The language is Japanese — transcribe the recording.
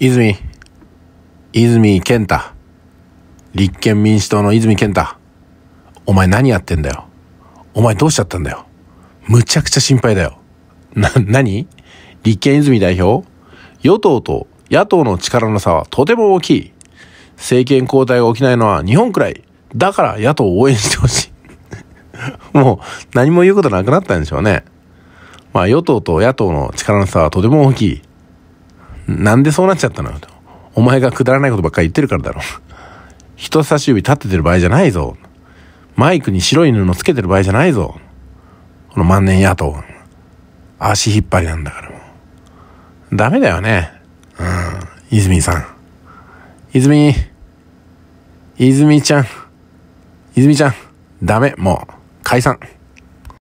泉、泉健太、立憲民主党の泉健太、お前何やってんだよ。お前どうしちゃったんだよ。むちゃくちゃ心配だよ。な、何立憲泉代表与党と野党の力の差はとても大きい。政権交代が起きないのは日本くらい。だから野党を応援してほしい。もう何も言うことなくなったんでしょうね。まあ与党と野党の力の差はとても大きい。なんでそうなっちゃったのよと。お前がくだらないことばっかり言ってるからだろ。人差し指立ててる場合じゃないぞ。マイクに白い布つけてる場合じゃないぞ。この万年野党。足引っ張りなんだからもう。ダメだよね。うん。泉さん。泉。泉ちゃん。泉ちゃん。ダメ。もう。解散。